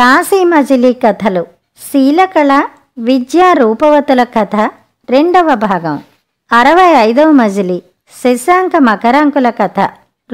కాశీమజిలీ కథలు శీలకళ విద్యా రూపవతుల కథ రెండవ భాగం అరవై ఐదవ మజిలి శశాంక మకరాంకుల కథ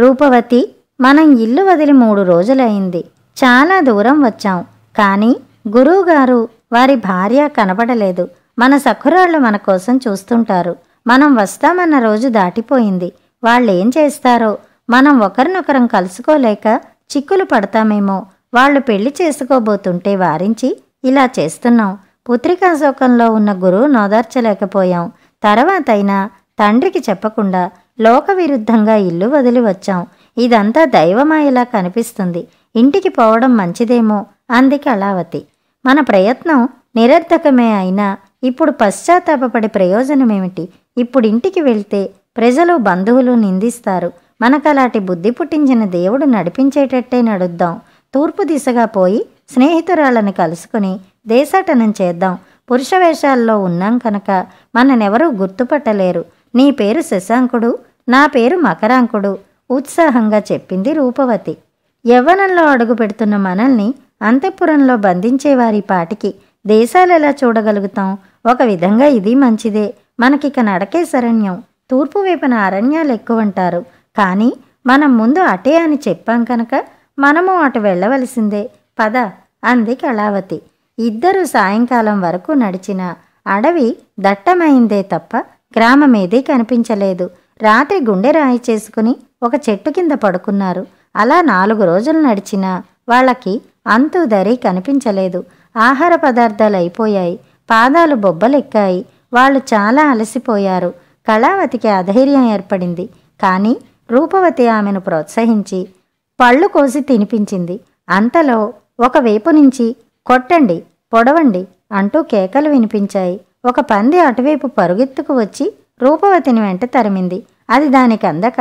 రూపవతి మనం ఇల్లు వదిలి మూడు రోజులైంది చాలా దూరం వచ్చాం కానీ గురువుగారు వారి భార్య కనబడలేదు మన సఖురాళ్లు మన కోసం చూస్తుంటారు మనం వస్తామన్న రోజు దాటిపోయింది వాళ్ళేం చేస్తారో మనం ఒకరినొకరం కలుసుకోలేక చిక్కులు పడతామేమో వాళ్ళు పెళ్లి చేసుకోబోతుంటే వారించి ఇలా చేస్తున్నాం పుత్రికా శోకంలో ఉన్న గురువు నోదార్చలేకపోయాం తర్వాతైనా తండ్రికి చెప్పకుండా లోక విరుద్ధంగా ఇల్లు వదిలి వచ్చాం ఇదంతా దైవమాయలా కనిపిస్తుంది ఇంటికి పోవడం మంచిదేమో అంది కళావతి మన ప్రయత్నం నిరర్ధకమే అయినా ఇప్పుడు పశ్చాత్తాపడే ప్రయోజనమేమిటి ఇప్పుడు ఇంటికి వెళ్తే ప్రజలు బంధువులు నిందిస్తారు మనకు అలాంటి బుద్ధి పుట్టించిన దేవుడు నడిపించేటట్టే నడుద్దాం తూర్పు దిశగా పోయి స్నేహితురాలను కలుసుకుని దేశాటనం చేద్దాం పురుష వేషాల్లో ఉన్నాం కనుక మననెవరూ గుర్తుపట్టలేరు నీ పేరు శశాంకుడు నా పేరు మకరాంకుడు ఉత్సాహంగా చెప్పింది రూపవతి యవ్వనంలో అడుగు పెడుతున్న మనల్ని అంతఃపురంలో బంధించేవారి పాటికి దేశాలు ఎలా చూడగలుగుతాం ఒక విధంగా ఇది మంచిదే మనకిక నడకే శరణ్యం తూర్పు వైపున అరణ్యాలు ఎక్కువంటారు కానీ మనం ముందు అటే అని చెప్పాం కనుక మనము అటు వెళ్ళవలసిందే పద అంది కళావతి ఇద్దరు సాయంకాలం వరకు నడిచిన అడవి దట్టమైందే తప్ప గ్రామమేదీ కనిపించలేదు రాత్రి గుండె రాయి చేసుకుని ఒక చెట్టు కింద పడుకున్నారు అలా నాలుగు రోజులు నడిచినా వాళ్ళకి అంతు దరి కనిపించలేదు ఆహార పదార్థాలు అయిపోయాయి పాదాలు బొబ్బలెక్కాయి వాళ్ళు చాలా అలసిపోయారు కళావతికి అధైర్యం ఏర్పడింది కానీ రూపవతి ఆమెను ప్రోత్సహించి పళ్ళు కోసి తినిపించింది అంతలో ఒక వైపు నుంచి కొట్టండి పొడవండి అంటూ కేకలు వినిపించాయి ఒక పంది అటువైపు పరుగెత్తుకు వచ్చి రూపవతిని వెంట తరిమింది అది దానికి అందక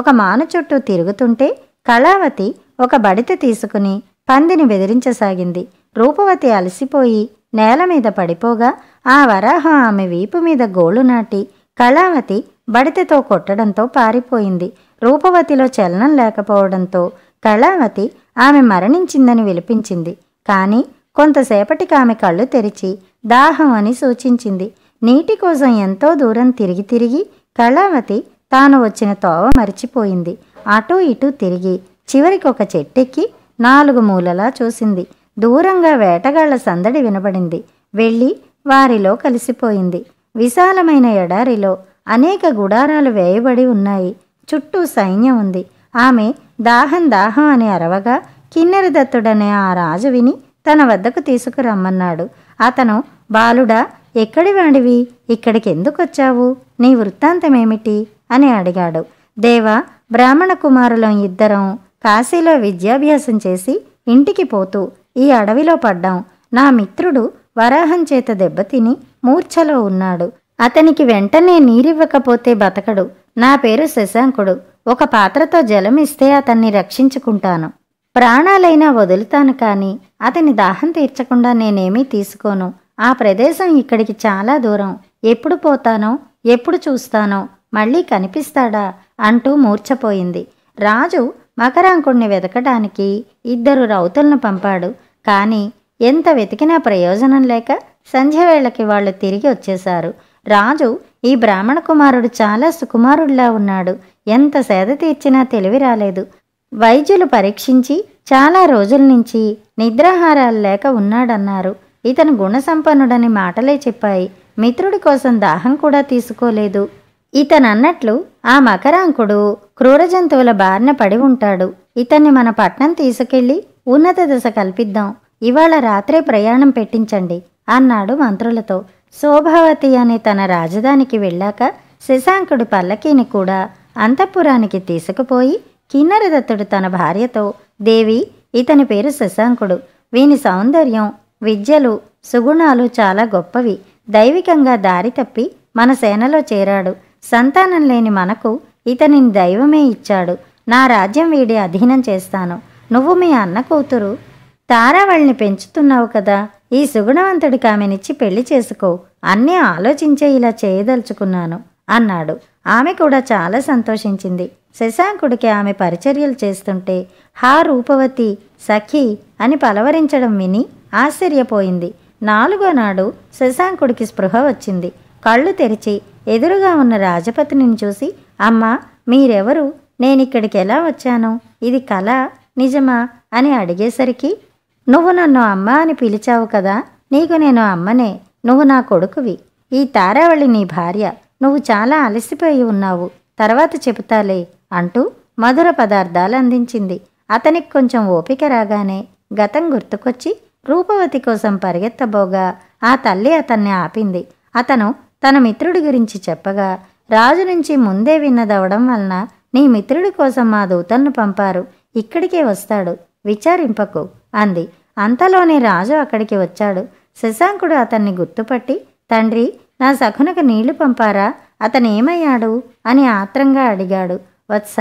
ఒక మాను చుట్టూ తిరుగుతుంటే కళావతి ఒక బడిత తీసుకుని పందిని బెదిరించసాగింది రూపవతి అలసిపోయి నేల మీద పడిపోగా ఆ వరాహం ఆమె వీపు మీద గోలు నాటి కళావతి బడితతో కొట్టడంతో పారిపోయింది రూపవతిలో చలనం లేకపోవడంతో కళావతి ఆమె మరణించిందని విలిపించింది కానీ కొంతసేపటికి ఆమె కళ్ళు తెరిచి దాహం అని సూచించింది నీటి కోసం ఎంతో దూరం తిరిగి తిరిగి కళావతి తాను వచ్చిన తోవ మరిచిపోయింది అటూ ఇటూ తిరిగి చివరికి ఒక చెట్టెక్కి నాలుగు మూలలా చూసింది దూరంగా వేటగాళ్ల సందడి వినబడింది వెళ్ళి వారిలో కలిసిపోయింది విశాలమైన ఎడారిలో అనేక గుడారాలు వేయబడి ఉన్నాయి చుట్టూ సైన్యం ఉంది ఆమె దాహం దాహం అని అరవగా కిన్నెరదత్తుడనే ఆ రాజు విని తన వద్దకు తీసుకురమ్మన్నాడు అతను బాలుడా ఎక్కడి వాడివి ఇక్కడికి వచ్చావు నీ వృత్తాంతమేమిటి అని అడిగాడు దేవ బ్రాహ్మణ కుమారులం ఇద్దరం కాశీలో విద్యాభ్యాసం చేసి ఇంటికి పోతూ ఈ అడవిలో పడ్డాం నా మిత్రుడు వరాహం చేత దెబ్బతిని మూర్ఛలో ఉన్నాడు అతనికి వెంటనే నీరివ్వకపోతే బతకడు నా పేరు శశాంకుడు ఒక పాత్రతో జలం ఇస్తే అతన్ని రక్షించుకుంటాను ప్రాణాలైనా వదులుతాను కానీ అతని దాహం తీర్చకుండా నేనేమీ తీసుకోను ఆ ప్రదేశం ఇక్కడికి చాలా దూరం ఎప్పుడు పోతానో ఎప్పుడు చూస్తానో మళ్ళీ కనిపిస్తాడా అంటూ మూర్ఛపోయింది రాజు మకరాంకుడిని వెతకడానికి ఇద్దరు రౌతులను పంపాడు కానీ ఎంత వెతికినా ప్రయోజనం లేక సంధ్యవేళకి వాళ్ళు తిరిగి వచ్చేశారు రాజు ఈ బ్రాహ్మణ కుమారుడు చాలా సుకుమారుడిలా ఉన్నాడు ఎంత సేద తీర్చినా తెలివి రాలేదు వైద్యులు పరీక్షించి చాలా రోజుల నుంచి నిద్రాహారాలు లేక ఉన్నాడన్నారు ఇతను గుణసంపన్నుడని మాటలే చెప్పాయి మిత్రుడి కోసం దాహం కూడా తీసుకోలేదు ఇతనన్నట్లు ఆ మకరాంకుడు క్రూర జంతువుల బారిన పడి ఉంటాడు ఇతన్ని మన పట్నం తీసుకెళ్లి ఉన్నత దశ కల్పిద్దాం ఇవాళ రాత్రే ప్రయాణం పెట్టించండి అన్నాడు మంత్రులతో శోభావతి అని తన రాజధానికి వెళ్ళాక శశాంకుడు పల్లకీని కూడా అంతఃపురానికి తీసుకుపోయి కిన్నరదత్తుడు తన భార్యతో దేవి ఇతని పేరు శశాంకుడు వీని సౌందర్యం విద్యలు సుగుణాలు చాలా గొప్పవి దైవికంగా దారి తప్పి మన సేనలో చేరాడు సంతానం లేని మనకు ఇతనిని దైవమే ఇచ్చాడు నా రాజ్యం వీడి అధీనం చేస్తాను నువ్వు మీ అన్న కూతురు తారావళిని పెంచుతున్నావు కదా ఈ సుగుణవంతుడికి ఆమెనిచ్చి పెళ్లి చేసుకో అన్నీ ఆలోచించే ఇలా చేయదలుచుకున్నాను అన్నాడు ఆమె కూడా చాలా సంతోషించింది శశాంకుడికి ఆమె పరిచర్యలు చేస్తుంటే హా రూపవతి సఖి అని పలవరించడం విని ఆశ్చర్యపోయింది నాలుగో నాడు శశాంకుడికి స్పృహ వచ్చింది కళ్ళు తెరిచి ఎదురుగా ఉన్న రాజపతిని చూసి అమ్మా మీరెవరు నేనిక్కడికి ఎలా వచ్చాను ఇది కళ నిజమా అని అడిగేసరికి నువ్వు నన్ను అమ్మ అని పిలిచావు కదా నీకు నేను అమ్మనే నువ్వు నా కొడుకువి ఈ తారావళి నీ భార్య నువ్వు చాలా అలసిపోయి ఉన్నావు తర్వాత చెబుతాలే అంటూ మధుర పదార్థాలు అందించింది అతనికి కొంచెం ఓపిక రాగానే గతం గుర్తుకొచ్చి రూపవతి కోసం పరిగెత్తబోగా ఆ తల్లి అతన్ని ఆపింది అతను తన మిత్రుడి గురించి చెప్పగా రాజు నుంచి ముందే విన్నదవడం వలన నీ మిత్రుడి కోసం మా దూతలను పంపారు ఇక్కడికే వస్తాడు విచారింపకు అంది అంతలోనే రాజు అక్కడికి వచ్చాడు శశాంకుడు అతన్ని గుర్తుపట్టి తండ్రి నా సఖునకు నీళ్లు పంపారా అతను ఏమయ్యాడు అని ఆత్రంగా అడిగాడు వత్స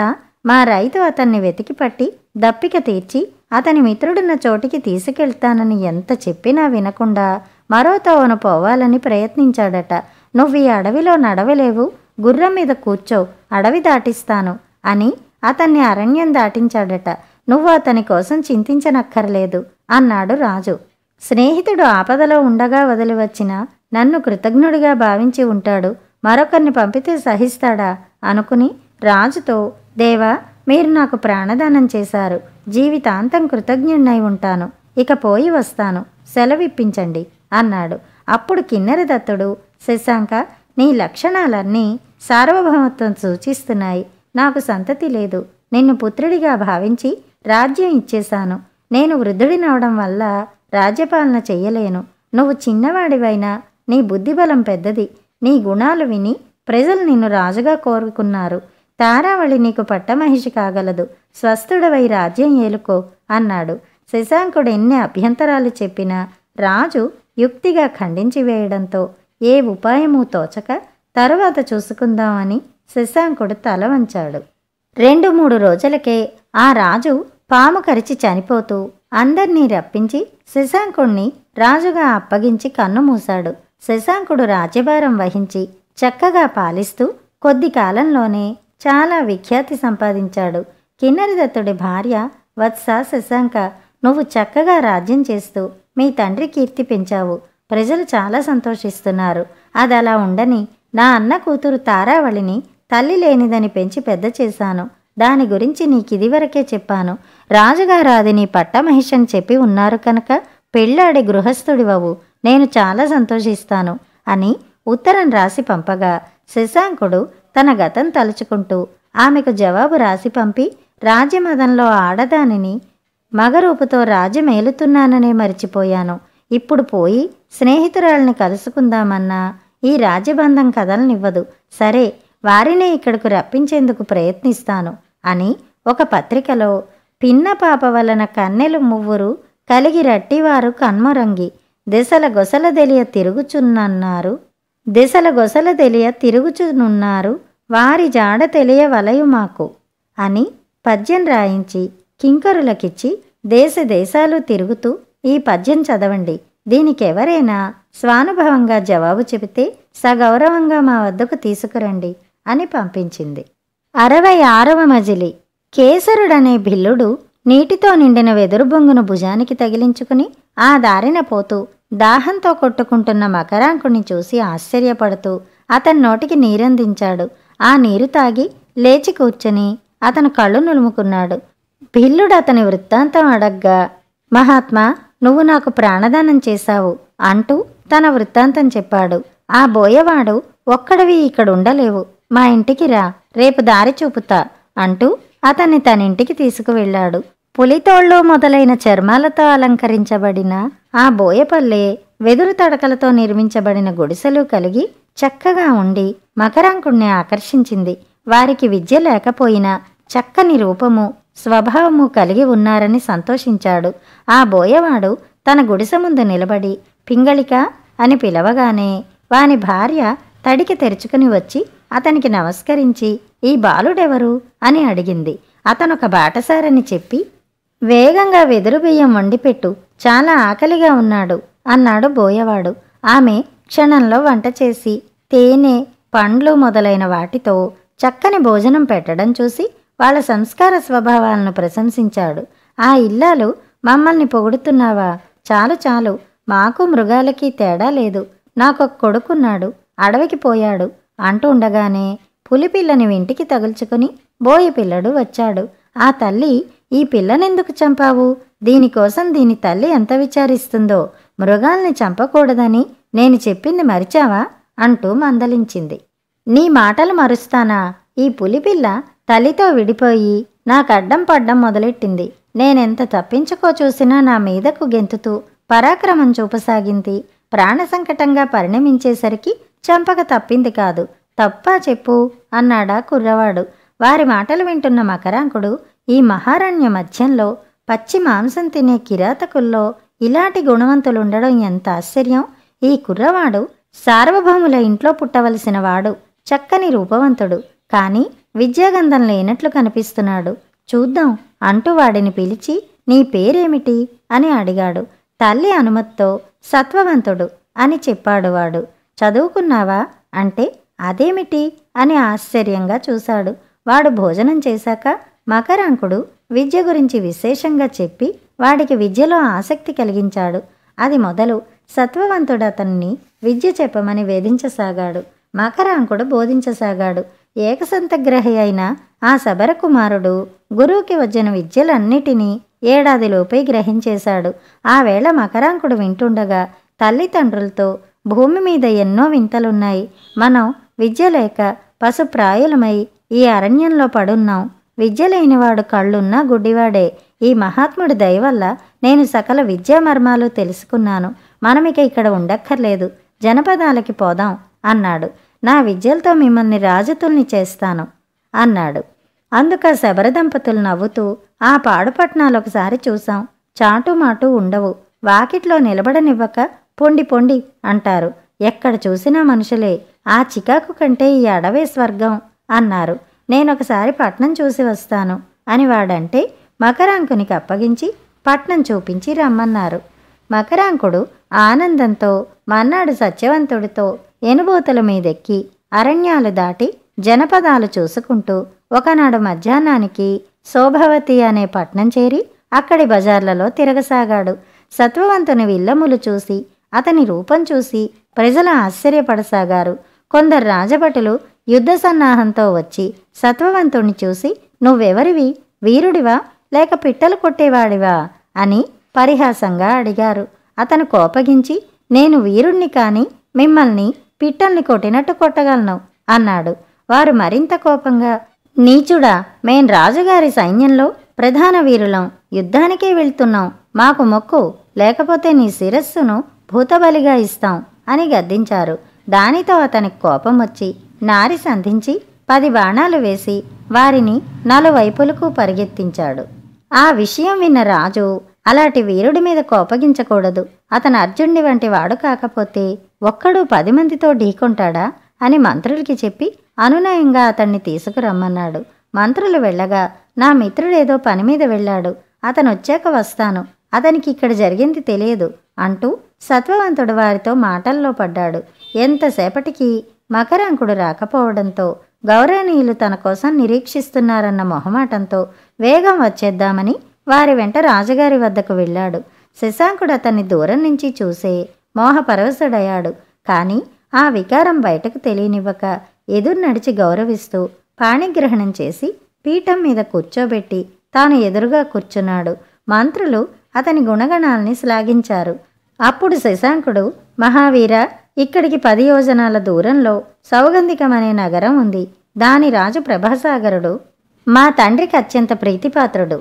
మా రైతు అతన్ని వెతికి పట్టి దప్పిక తీర్చి అతని మిత్రుడున్న చోటికి తీసుకెళ్తానని ఎంత చెప్పినా వినకుండా మరో తోవన పోవాలని ప్రయత్నించాడట నువ్వు ఈ అడవిలో నడవలేవు గుర్రం మీద కూర్చో అడవి దాటిస్తాను అని అతన్ని అరణ్యం దాటించాడట నువ్వు అతని కోసం చింతించనక్కర్లేదు అన్నాడు రాజు స్నేహితుడు ఆపదలో ఉండగా వదిలివచ్చిన నన్ను కృతజ్ఞుడిగా భావించి ఉంటాడు మరొకరిని పంపితే సహిస్తాడా అనుకుని రాజుతో దేవా మీరు నాకు ప్రాణదానం చేశారు జీవితాంతం కృతజ్ఞుణ్ణై ఉంటాను ఇక పోయి వస్తాను సెలవిప్పించండి అన్నాడు అప్పుడు కిన్నెరదత్తుడు శశాంక నీ లక్షణాలన్నీ సార్వభౌమత్వం సూచిస్తున్నాయి నాకు సంతతి లేదు నిన్ను పుత్రుడిగా భావించి రాజ్యం ఇచ్చేశాను నేను వృద్ధుడినవడం వల్ల రాజ్యపాలన చెయ్యలేను నువ్వు చిన్నవాడివైనా నీ బుద్ధిబలం పెద్దది నీ గుణాలు విని ప్రజలు నిన్ను రాజుగా కోరుకున్నారు తారావళి నీకు పట్టమహిషి కాగలదు స్వస్థుడవై రాజ్యం ఏలుకో అన్నాడు శశాంకుడు ఎన్ని అభ్యంతరాలు చెప్పినా రాజు యుక్తిగా ఖండించి వేయడంతో ఏ ఉపాయమూ తోచక తరువాత చూసుకుందామని శశాంకుడు తల వంచాడు రెండు మూడు రోజులకే ఆ రాజు పాము కరిచి చనిపోతూ అందర్నీ రప్పించి శశాంకుణ్ణి రాజుగా అప్పగించి కన్ను మూశాడు శశాంకుడు రాజ్యభారం వహించి చక్కగా పాలిస్తూ కొద్ది కాలంలోనే చాలా విఖ్యాతి సంపాదించాడు కిన్నరదత్తుడి భార్య వత్స శశాంక నువ్వు చక్కగా రాజ్యం చేస్తూ మీ తండ్రి కీర్తి పెంచావు ప్రజలు చాలా సంతోషిస్తున్నారు అది అలా ఉండని నా అన్న కూతురు తారావళిని తల్లి లేనిదని పెంచి పెద్ద చేశాను దాని గురించి నీకు ఇదివరకే చెప్పాను రాజుగారు అది నీ పట్టమహిషన్ చెప్పి ఉన్నారు కనుక పెళ్ళాడి గృహస్థుడివవు నేను చాలా సంతోషిస్తాను అని ఉత్తరం రాసి పంపగా శశాంకుడు తన గతం తలుచుకుంటూ ఆమెకు జవాబు రాసి పంపి రాజ్యమదంలో ఆడదానిని మగరూపుతో రాజమేలుతున్నాననే మరిచిపోయాను ఇప్పుడు పోయి స్నేహితురాల్ని కలుసుకుందామన్నా ఈ రాజ్యబంధం కథలనివ్వదు సరే వారినే ఇక్కడకు రప్పించేందుకు ప్రయత్నిస్తాను అని ఒక పత్రికలో పిన్న పాప వలన కన్నెలు మువ్వురు కలిగి రట్టివారు కన్మరంగి దిశల గొసల తెలియ తిరుగుచున్నన్నారు దిశల గొసల తెలియ తిరుగుచునున్నారు వారి జాడ తెలియ వలయు మాకు అని పద్యం రాయించి కింకరులకిచ్చి దేశ దేశాలు తిరుగుతూ ఈ పద్యం చదవండి దీనికెవరైనా స్వానుభవంగా జవాబు చెబితే సగౌరవంగా మా వద్దకు తీసుకురండి అని పంపించింది అరవై ఆరవ మజిలి కేసరుడనే భిల్లుడు నీటితో నిండిన వెదురు బొంగును భుజానికి తగిలించుకుని ఆ దారిన పోతూ దాహంతో కొట్టుకుంటున్న మకరాంకుణ్ణి చూసి ఆశ్చర్యపడుతూ అతని నోటికి నీరందించాడు ఆ నీరు తాగి లేచి కూర్చొని అతను కళ్ళు నులుముకున్నాడు భిల్లుడు అతని వృత్తాంతం అడగ్గా మహాత్మా నువ్వు నాకు ప్రాణదానం చేశావు అంటూ తన వృత్తాంతం చెప్పాడు ఆ బోయవాడు ఒక్కడవి ఇక్కడ ఉండలేవు మా ఇంటికి రా రేపు దారి చూపుతా అంటూ అతన్ని తన ఇంటికి తీసుకువెళ్లాడు పులితోళ్ళు మొదలైన చర్మాలతో అలంకరించబడిన ఆ బోయపల్లె వెదురు తడకలతో నిర్మించబడిన గుడిసెలు కలిగి చక్కగా ఉండి మకరాంకుణ్ణి ఆకర్షించింది వారికి విద్య లేకపోయినా చక్కని రూపము స్వభావము కలిగి ఉన్నారని సంతోషించాడు ఆ బోయవాడు తన గుడిసె ముందు నిలబడి పింగళిక అని పిలవగానే వాని భార్య తడికి తెరుచుకుని వచ్చి అతనికి నమస్కరించి ఈ బాలుడెవరు అని అడిగింది అతనొక బాటసారని చెప్పి వేగంగా వెదురు బియ్యం వండిపెట్టు చాలా ఆకలిగా ఉన్నాడు అన్నాడు బోయవాడు ఆమె క్షణంలో వంట చేసి తేనె పండ్లు మొదలైన వాటితో చక్కని భోజనం పెట్టడం చూసి వాళ్ళ సంస్కార స్వభావాలను ప్రశంసించాడు ఆ ఇల్లాలు మమ్మల్ని పొగుడుతున్నావా చాలు చాలు మాకు మృగాలకి తేడా లేదు నాకొక కొడుకున్నాడు అడవికి పోయాడు అంటూ ఉండగానే పులిపిల్లని ఇంటికి తగుల్చుకుని పిల్లడు వచ్చాడు ఆ తల్లి ఈ పిల్లనెందుకు చంపావు దీనికోసం దీని తల్లి ఎంత విచారిస్తుందో మృగాల్ని చంపకూడదని నేను చెప్పింది మరిచావా అంటూ మందలించింది నీ మాటలు మరుస్తానా ఈ పులిపిల్ల తల్లితో విడిపోయి నాకడ్డం పడ్డం మొదలెట్టింది నేనెంత తప్పించుకో చూసినా నా మీదకు గెంతుతూ పరాక్రమం చూపసాగింది ప్రాణ సంకటంగా పరిణమించేసరికి చంపక తప్పింది కాదు తప్పా చెప్పు అన్నాడా కుర్రవాడు వారి మాటలు వింటున్న మకరాంకుడు ఈ మహారణ్య మధ్యంలో పచ్చి మాంసం తినే కిరాతకుల్లో ఇలాంటి గుణవంతులుండడం ఎంత ఆశ్చర్యం ఈ కుర్రవాడు సార్వభౌముల ఇంట్లో పుట్టవలసిన వాడు చక్కని రూపవంతుడు కానీ విద్యాగంధం లేనట్లు కనిపిస్తున్నాడు చూద్దాం అంటూ వాడిని పిలిచి నీ పేరేమిటి అని అడిగాడు తల్లి అనుమతితో సత్వవంతుడు అని చెప్పాడు వాడు చదువుకున్నావా అంటే అదేమిటి అని ఆశ్చర్యంగా చూశాడు వాడు భోజనం చేశాక మకరాంకుడు విద్య గురించి విశేషంగా చెప్పి వాడికి విద్యలో ఆసక్తి కలిగించాడు అది మొదలు సత్వవంతుడతన్ని విద్య చెప్పమని వేధించసాగాడు మకరాంకుడు బోధించసాగాడు ఏకసంతగ్రహి అయిన ఆ శబరకుమారుడు గురువుకి వచ్చిన విద్యలన్నిటినీ ఏడాదిలోపై గ్రహించేశాడు ఆ వేళ మకరాంకుడు వింటుండగా తల్లిదండ్రులతో భూమి మీద ఎన్నో వింతలున్నాయి మనం విద్య లేక పశుప్రాయులమై ఈ అరణ్యంలో పడున్నాం విద్య లేనివాడు కళ్ళున్నా గుడ్డివాడే ఈ మహాత్ముడి దయవల్ల నేను సకల విద్యా మర్మాలు తెలుసుకున్నాను మనమిక ఇక్కడ ఉండక్కర్లేదు జనపదాలకి పోదాం అన్నాడు నా విద్యలతో మిమ్మల్ని రాజుతుల్ని చేస్తాను అన్నాడు అందుక శబర దంపతులు నవ్వుతూ ఆ పాడుపట్నాలు ఒకసారి చూశాం చాటుమాటు ఉండవు వాకిట్లో నిలబడనివ్వక పొండి పొండి అంటారు ఎక్కడ చూసినా మనుషులే ఆ చికాకు కంటే ఈ అడవే స్వర్గం అన్నారు నేనొకసారి పట్నం చూసి వస్తాను అని వాడంటే మకరాంకునికి అప్పగించి పట్నం చూపించి రమ్మన్నారు మకరాంకుడు ఆనందంతో మన్నాడు సత్యవంతుడితో ఎనుబోతల మీదెక్కి అరణ్యాలు దాటి జనపదాలు చూసుకుంటూ ఒకనాడు మధ్యాహ్నానికి శోభవతి అనే పట్నం చేరి అక్కడి బజార్లలో తిరగసాగాడు సత్వవంతుని విల్లములు చూసి అతని రూపం చూసి ప్రజలు ఆశ్చర్యపడసాగారు కొందరు రాజభటులు యుద్ధ సన్నాహంతో వచ్చి సత్వవంతుణ్ణి చూసి నువ్వెవరివి వీరుడివా లేక పిట్టలు కొట్టేవాడివా అని పరిహాసంగా అడిగారు అతను కోపగించి నేను వీరుణ్ణి కాని మిమ్మల్ని పిట్టల్ని కొట్టినట్టు కొట్టగలను అన్నాడు వారు మరింత కోపంగా నీచుడా మేం రాజుగారి సైన్యంలో ప్రధాన వీరులం యుద్ధానికే వెళ్తున్నాం మాకు మొక్కు లేకపోతే నీ శిరస్సును భూతబలిగా ఇస్తాం అని గద్దించారు దానితో అతనికి కోపం వచ్చి నారి సంధించి పది బాణాలు వేసి వారిని నలువైపులకు పరిగెత్తించాడు ఆ విషయం విన్న రాజు అలాంటి వీరుడి మీద కోపగించకూడదు అతను అర్జునుడి వంటి వాడు కాకపోతే ఒక్కడు పది మందితో ఢీకొంటాడా అని మంత్రులకి చెప్పి అనునయంగా అతన్ని తీసుకురమ్మన్నాడు మంత్రులు వెళ్ళగా నా మిత్రుడేదో పని మీద వెళ్ళాడు అతను వచ్చాక వస్తాను అతనికి ఇక్కడ జరిగింది తెలియదు అంటూ సత్వవంతుడు వారితో మాటల్లో పడ్డాడు ఎంతసేపటికి మకరంకుడు రాకపోవడంతో గౌరవనీయులు తన కోసం నిరీక్షిస్తున్నారన్న మొహమాటంతో వేగం వచ్చేద్దామని వారి వెంట రాజుగారి వద్దకు వెళ్ళాడు శశాంకుడు అతన్ని దూరం నుంచి చూసే మోహపరవశుడయ్యాడు కానీ ఆ వికారం బయటకు తెలియనివ్వక ఎదురు నడిచి గౌరవిస్తూ పాణిగ్రహణం చేసి పీఠం మీద కూర్చోబెట్టి తాను ఎదురుగా కూర్చున్నాడు మంత్రులు అతని గుణగణాల్ని శ్లాఘించారు అప్పుడు శశాంకుడు మహావీర ఇక్కడికి పది యోజనాల దూరంలో సౌగంధికమనే నగరం ఉంది దాని రాజు ప్రభాసాగరుడు మా తండ్రికి అత్యంత ప్రీతిపాత్రుడు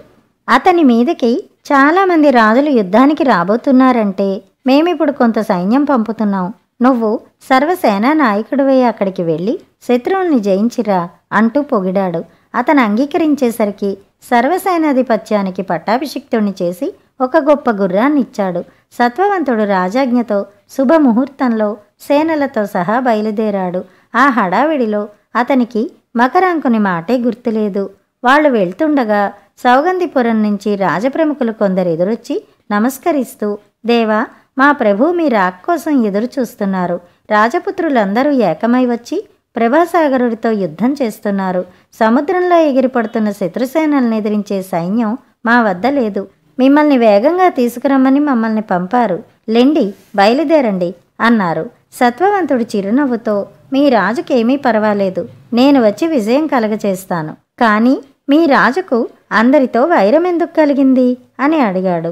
అతని మీదకి చాలామంది రాజులు యుద్ధానికి రాబోతున్నారంటే మేమిప్పుడు కొంత సైన్యం పంపుతున్నాం నువ్వు సర్వసేనా నాయకుడివై అక్కడికి వెళ్ళి శత్రువుల్ని జయించిరా అంటూ పొగిడాడు అతను అంగీకరించేసరికి సర్వసేనాధిపత్యానికి పట్టాభిషిక్తుణ్ణి చేసి ఒక గొప్ప గుర్రాన్నిచ్చాడు సత్వవంతుడు రాజాజ్ఞతో శుభముహూర్తంలో సేనలతో సహా బయలుదేరాడు ఆ హడావిడిలో అతనికి మకరాంకుని మాటే గుర్తులేదు వాళ్ళు వెళ్తుండగా సౌగంధిపురం నుంచి రాజప్రముఖులు కొందరు ఎదురొచ్చి నమస్కరిస్తూ దేవా మా ప్రభు మీ రాక్ కోసం ఎదురు చూస్తున్నారు రాజపుత్రులందరూ ఏకమై వచ్చి ప్రభాసాగరుడితో యుద్ధం చేస్తున్నారు సముద్రంలో ఎగిరిపడుతున్న శత్రుసేనల్ని ఎదిరించే సైన్యం మా వద్ద లేదు మిమ్మల్ని వేగంగా తీసుకురమ్మని మమ్మల్ని పంపారు లెండి బయలుదేరండి అన్నారు సత్వవంతుడు చిరునవ్వుతో మీ రాజుకేమీ పర్వాలేదు నేను వచ్చి విజయం కలగచేస్తాను కానీ మీ రాజుకు అందరితో వైరం ఎందుకు కలిగింది అని అడిగాడు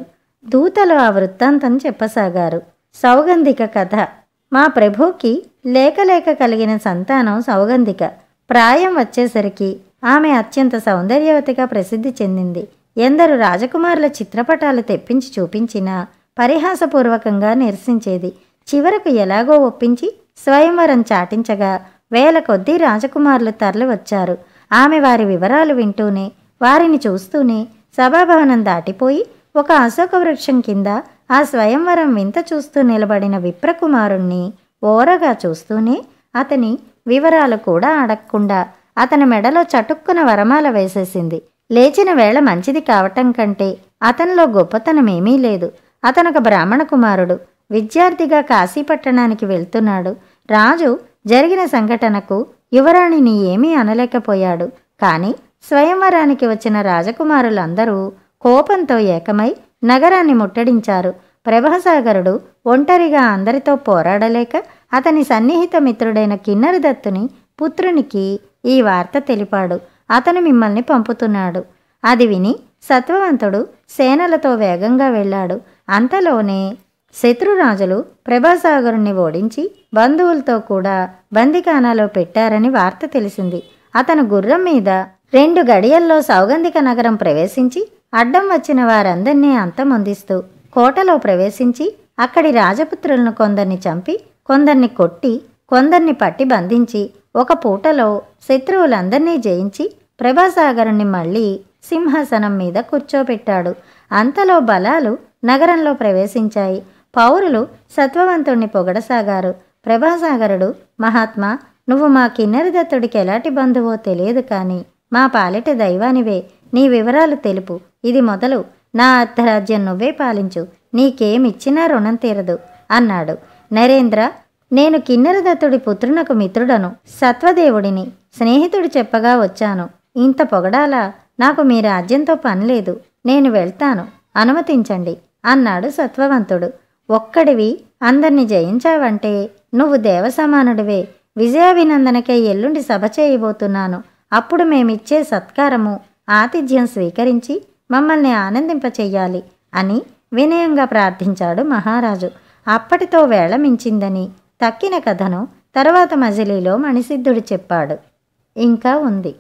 దూతలు ఆ వృత్తాంతం చెప్పసాగారు సౌగంధిక కథ మా ప్రభుకి లేకలేక కలిగిన సంతానం సౌగంధిక ప్రాయం వచ్చేసరికి ఆమె అత్యంత సౌందర్యవతిగా ప్రసిద్ధి చెందింది ఎందరు రాజకుమారుల చిత్రపటాలు తెప్పించి చూపించినా పరిహాసపూర్వకంగా నిరసించేది చివరకు ఎలాగో ఒప్పించి స్వయంవరం చాటించగా వేల కొద్దీ రాజకుమారులు తరలివచ్చారు ఆమె వారి వివరాలు వింటూనే వారిని చూస్తూనే సభాభవనం దాటిపోయి ఒక అశోక వృక్షం కింద ఆ స్వయంవరం వింత చూస్తూ నిలబడిన విప్రకుమారుణ్ణి ఓరగా చూస్తూనే అతని వివరాలు కూడా అడగకుండా అతని మెడలో చటుక్కున వరమాల వేసేసింది లేచిన వేళ మంచిది కావటం కంటే అతనిలో గొప్పతనమేమీ లేదు అతనొక బ్రాహ్మణ కుమారుడు విద్యార్థిగా కాశీపట్టణానికి వెళ్తున్నాడు రాజు జరిగిన సంఘటనకు యువరాణిని ఏమీ అనలేకపోయాడు కానీ స్వయంవరానికి వచ్చిన రాజకుమారులందరూ కోపంతో ఏకమై నగరాన్ని ముట్టడించారు ప్రభాసాగరుడు ఒంటరిగా అందరితో పోరాడలేక అతని సన్నిహిత మిత్రుడైన కిన్నరదత్తుని పుత్రునికి ఈ వార్త తెలిపాడు అతను మిమ్మల్ని పంపుతున్నాడు అది విని సత్వవంతుడు సేనలతో వేగంగా వెళ్ళాడు అంతలోనే శత్రురాజులు ప్రభాసాగరుణ్ణి ఓడించి బంధువులతో కూడా బందికానాలో పెట్టారని వార్త తెలిసింది అతను గుర్రం మీద రెండు గడియల్లో సౌగంధిక నగరం ప్రవేశించి అడ్డం వచ్చిన వారందరినీ అంతమందిస్తూ కోటలో ప్రవేశించి అక్కడి రాజపుత్రులను కొందరిని చంపి కొందరిని కొట్టి కొందరిని పట్టి బంధించి ఒక పూటలో శత్రువులందరినీ జయించి ప్రభాసాగరుణ్ణి మళ్ళీ సింహాసనం మీద కూర్చోబెట్టాడు అంతలో బలాలు నగరంలో ప్రవేశించాయి పౌరులు సత్వవంతుణ్ణి పొగడసాగారు ప్రభాసాగరుడు మహాత్మా నువ్వు మా కిన్నరిదత్తుడికి ఎలాంటి బంధువో తెలియదు కానీ మా పాలిట దైవానివే నీ వివరాలు తెలుపు ఇది మొదలు నా అర్ధరాజ్యం నువ్వే పాలించు నీకేమిచ్చినా రుణం తీరదు అన్నాడు నరేంద్ర నేను కిన్నెరదత్తుడి పుత్రునకు మిత్రుడను సత్వదేవుడిని స్నేహితుడు చెప్పగా వచ్చాను ఇంత పొగడాల నాకు మీ రాజ్యంతో పనిలేదు నేను వెళ్తాను అనుమతించండి అన్నాడు సత్వవంతుడు ఒక్కడివి అందర్ని జయించావంటే నువ్వు దేవసమానుడివే విజయాభినందనకే ఎల్లుండి సభ చేయబోతున్నాను అప్పుడు మేమిచ్చే సత్కారము ఆతిథ్యం స్వీకరించి మమ్మల్ని ఆనందింపచెయ్యాలి అని వినయంగా ప్రార్థించాడు మహారాజు అప్పటితో వేళమించిందని తక్కిన కథను తర్వాత మజిలీలో మణిసిద్ధుడు చెప్పాడు ఇంకా ఉంది